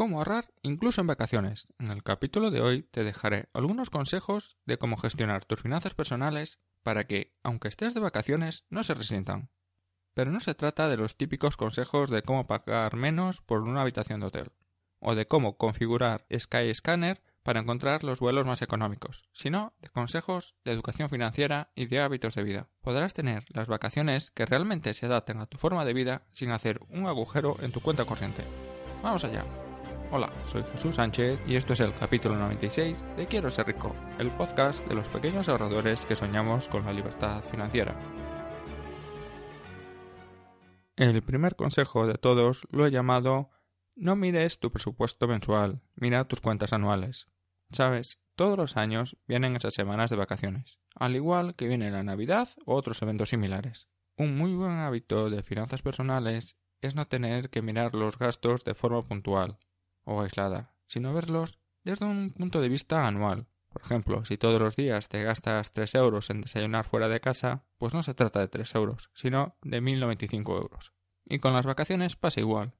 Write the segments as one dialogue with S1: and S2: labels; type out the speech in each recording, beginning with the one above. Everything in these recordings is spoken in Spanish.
S1: Cómo ahorrar incluso en vacaciones. En el capítulo de hoy te dejaré algunos consejos de cómo gestionar tus finanzas personales para que, aunque estés de vacaciones, no se resientan. Pero no se trata de los típicos consejos de cómo pagar menos por una habitación de hotel, o de cómo configurar Skyscanner para encontrar los vuelos más económicos, sino de consejos de educación financiera y de hábitos de vida. Podrás tener las vacaciones que realmente se adapten a tu forma de vida sin hacer un agujero en tu cuenta corriente. Vamos allá. Hola, soy Jesús Sánchez y esto es el capítulo 96 de Quiero ser rico, el podcast de los pequeños ahorradores que soñamos con la libertad financiera. El primer consejo de todos lo he llamado no mires tu presupuesto mensual, mira tus cuentas anuales. Sabes, todos los años vienen esas semanas de vacaciones, al igual que viene la Navidad u otros eventos similares. Un muy buen hábito de finanzas personales es no tener que mirar los gastos de forma puntual, o aislada, sino verlos desde un punto de vista anual. Por ejemplo, si todos los días te gastas 3 euros en desayunar fuera de casa, pues no se trata de 3 euros, sino de 1.095 euros. Y con las vacaciones pasa igual.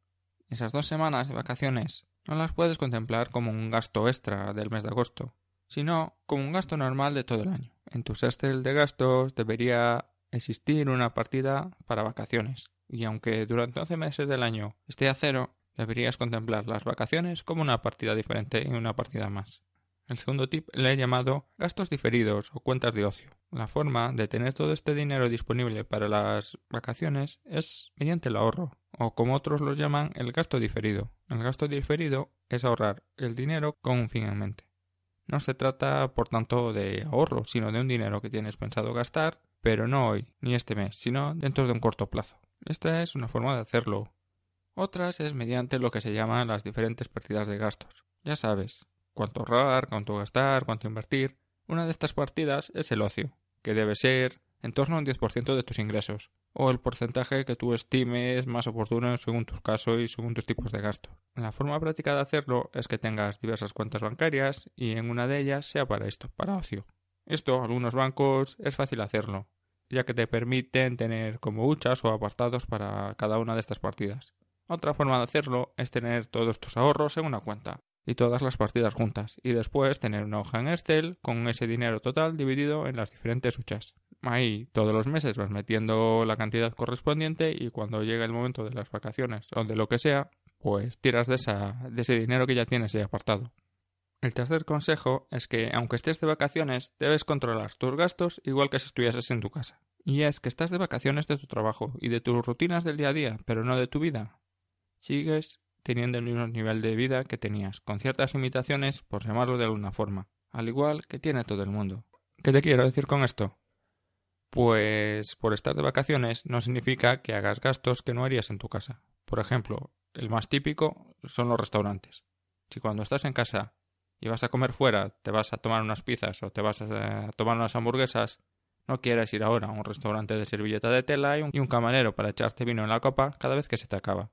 S1: Esas dos semanas de vacaciones no las puedes contemplar como un gasto extra del mes de agosto, sino como un gasto normal de todo el año. En tu sextel de gastos debería existir una partida para vacaciones, y aunque durante 11 meses del año esté a cero, Deberías contemplar las vacaciones como una partida diferente y una partida más. El segundo tip le he llamado gastos diferidos o cuentas de ocio. La forma de tener todo este dinero disponible para las vacaciones es mediante el ahorro, o como otros lo llaman, el gasto diferido. El gasto diferido es ahorrar el dinero con un fin en mente. No se trata, por tanto, de ahorro, sino de un dinero que tienes pensado gastar, pero no hoy, ni este mes, sino dentro de un corto plazo. Esta es una forma de hacerlo, otras es mediante lo que se llaman las diferentes partidas de gastos. Ya sabes, cuánto ahorrar, cuánto gastar, cuánto invertir. Una de estas partidas es el ocio, que debe ser en torno a un 10% de tus ingresos, o el porcentaje que tú estimes más oportuno según tus casos y según tus tipos de gastos. La forma práctica de hacerlo es que tengas diversas cuentas bancarias y en una de ellas sea para esto, para ocio. Esto, algunos bancos, es fácil hacerlo, ya que te permiten tener como huchas o apartados para cada una de estas partidas. Otra forma de hacerlo es tener todos tus ahorros en una cuenta y todas las partidas juntas y después tener una hoja en Excel con ese dinero total dividido en las diferentes huchas. Ahí todos los meses vas metiendo la cantidad correspondiente y cuando llega el momento de las vacaciones o de lo que sea, pues tiras de, ese dinero que ya tienes ahí apartado. El tercer consejo es que, aunque estés de vacaciones, debes controlar tus gastos igual que si estuvieses en tu casa. Y es que estás de vacaciones de tu trabajo y de tus rutinas del día a día, pero no de tu vida sigues teniendo el mismo nivel de vida que tenías, con ciertas limitaciones, por llamarlo de alguna forma, al igual que tiene todo el mundo. ¿Qué te quiero decir con esto? Pues por estar de vacaciones no significa que hagas gastos que no harías en tu casa. Por ejemplo, el más típico son los restaurantes. Si cuando estás en casa y vas a comer fuera, te vas a tomar unas pizzas o te vas a eh, tomar unas hamburguesas, no quieras ir ahora a un restaurante de servilleta de tela y un, camarero para echarte vino en la copa cada vez que se te acaba.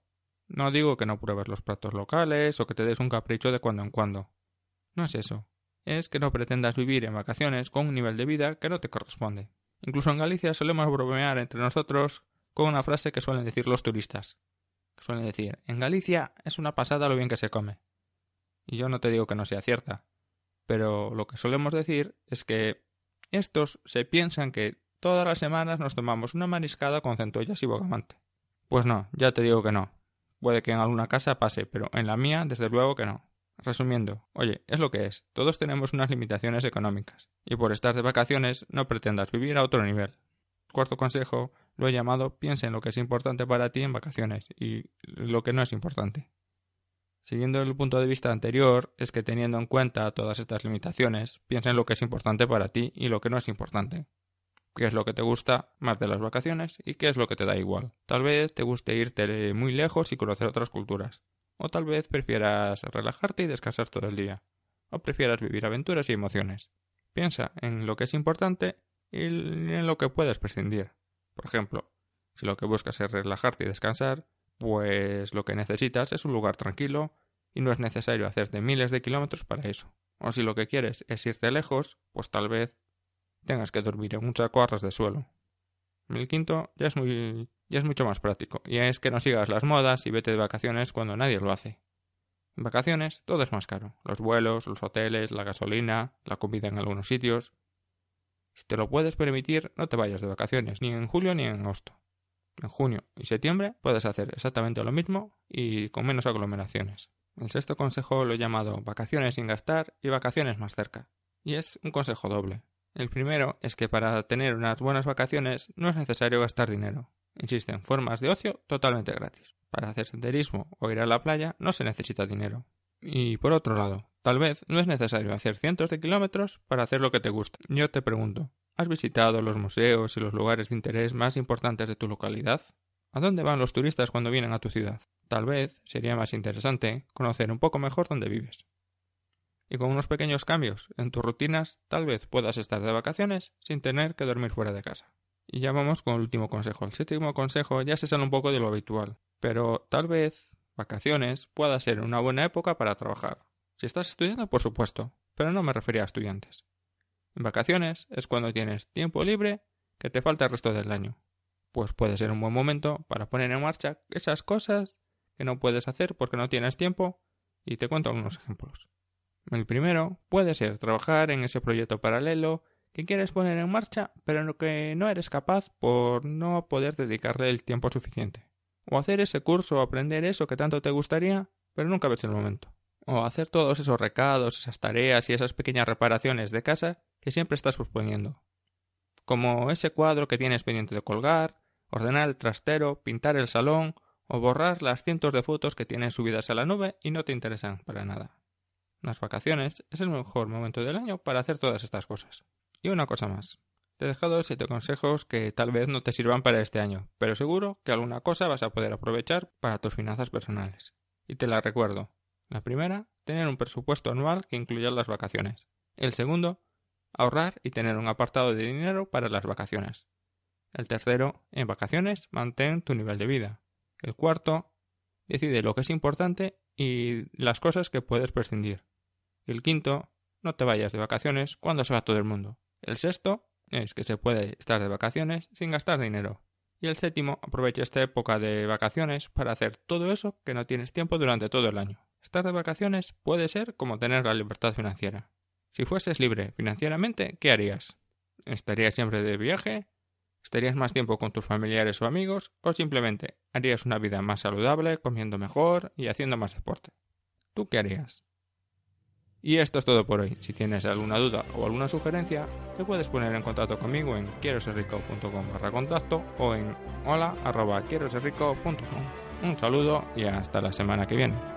S1: No digo que no pruebes los platos locales o que te des un capricho de cuando en cuando. No es eso. Es que no pretendas vivir en vacaciones con un nivel de vida que no te corresponde. Incluso en Galicia solemos bromear entre nosotros con una frase que suelen decir los turistas. suelen decir, en Galicia es una pasada lo bien que se come. Y yo no te digo que no sea cierta. Pero lo que solemos decir es que estos se piensan que todas las semanas nos tomamos una mariscada con centollas y bogamante. Pues no, ya te digo que no. Puede que en alguna casa pase, pero en la mía, desde luego que no. Resumiendo, oye, es lo que es, todos tenemos unas limitaciones económicas, y por estar de vacaciones no pretendas vivir a otro nivel. Cuarto consejo, lo he llamado piensa en lo que es importante para ti en vacaciones y lo que no es importante. Siguiendo el punto de vista anterior, es que teniendo en cuenta todas estas limitaciones, piensa en lo que es importante para ti y lo que no es importante qué es lo que te gusta más de las vacaciones y qué es lo que te da igual. Tal vez te guste irte muy lejos y conocer otras culturas, o tal vez prefieras relajarte y descansar todo el día, o prefieras vivir aventuras y emociones. Piensa en lo que es importante y en lo que puedes prescindir. Por ejemplo, si lo que buscas es relajarte y descansar, pues lo que necesitas es un lugar tranquilo y no es necesario hacerte miles de kilómetros para eso. O si lo que quieres es irte lejos, pues tal vez tengas que dormir en un saco de suelo. El quinto ya es muy ya es mucho más práctico, y es que no sigas las modas y vete de vacaciones cuando nadie lo hace. En vacaciones todo es más caro, los vuelos, los hoteles, la gasolina, la comida en algunos sitios. Si te lo puedes permitir, no te vayas de vacaciones, ni en julio ni en agosto. En junio y septiembre puedes hacer exactamente lo mismo y con menos aglomeraciones. El sexto consejo lo he llamado vacaciones sin gastar y vacaciones más cerca, y es un consejo doble, el primero es que para tener unas buenas vacaciones no es necesario gastar dinero. Existen formas de ocio totalmente gratis. Para hacer senderismo o ir a la playa no se necesita dinero. Y por otro lado, tal vez no es necesario hacer cientos de kilómetros para hacer lo que te gusta. Yo te pregunto, ¿has visitado los museos y los lugares de interés más importantes de tu localidad? ¿A dónde van los turistas cuando vienen a tu ciudad? Tal vez sería más interesante conocer un poco mejor dónde vives y con unos pequeños cambios en tus rutinas tal vez puedas estar de vacaciones sin tener que dormir fuera de casa. Y ya vamos con el último consejo. El séptimo consejo ya se sale un poco de lo habitual, pero tal vez vacaciones pueda ser una buena época para trabajar. Si estás estudiando, por supuesto, pero no me refería a estudiantes. En vacaciones es cuando tienes tiempo libre que te falta el resto del año. Pues puede ser un buen momento para poner en marcha esas cosas que no puedes hacer porque no tienes tiempo y te cuento algunos ejemplos. El primero puede ser trabajar en ese proyecto paralelo que quieres poner en marcha, pero en lo que no eres capaz por no poder dedicarle el tiempo suficiente. O hacer ese curso o aprender eso que tanto te gustaría, pero nunca ves el momento. O hacer todos esos recados, esas tareas y esas pequeñas reparaciones de casa que siempre estás posponiendo. Como ese cuadro que tienes pendiente de colgar, ordenar el trastero, pintar el salón o borrar las cientos de fotos que tienen subidas a la nube y no te interesan para nada. Las vacaciones es el mejor momento del año para hacer todas estas cosas. Y una cosa más. Te he dejado siete consejos que tal vez no te sirvan para este año, pero seguro que alguna cosa vas a poder aprovechar para tus finanzas personales. Y te la recuerdo. La primera, tener un presupuesto anual que incluya las vacaciones. El segundo, ahorrar y tener un apartado de dinero para las vacaciones. El tercero, en vacaciones, mantén tu nivel de vida. El cuarto, decide lo que es importante y las cosas que puedes prescindir. Y el quinto, no te vayas de vacaciones cuando se va todo el mundo. El sexto es que se puede estar de vacaciones sin gastar dinero. Y el séptimo, aprovecha esta época de vacaciones para hacer todo eso que no tienes tiempo durante todo el año. Estar de vacaciones puede ser como tener la libertad financiera. Si fueses libre financieramente, ¿qué harías? ¿Estarías siempre de viaje? ¿Estarías más tiempo con tus familiares o amigos? ¿O simplemente harías una vida más saludable, comiendo mejor y haciendo más deporte? ¿Tú qué harías? Y esto es todo por hoy. Si tienes alguna duda o alguna sugerencia, te puedes poner en contacto conmigo en quieroserrico.com barra contacto o en hola arroba Un saludo y hasta la semana que viene.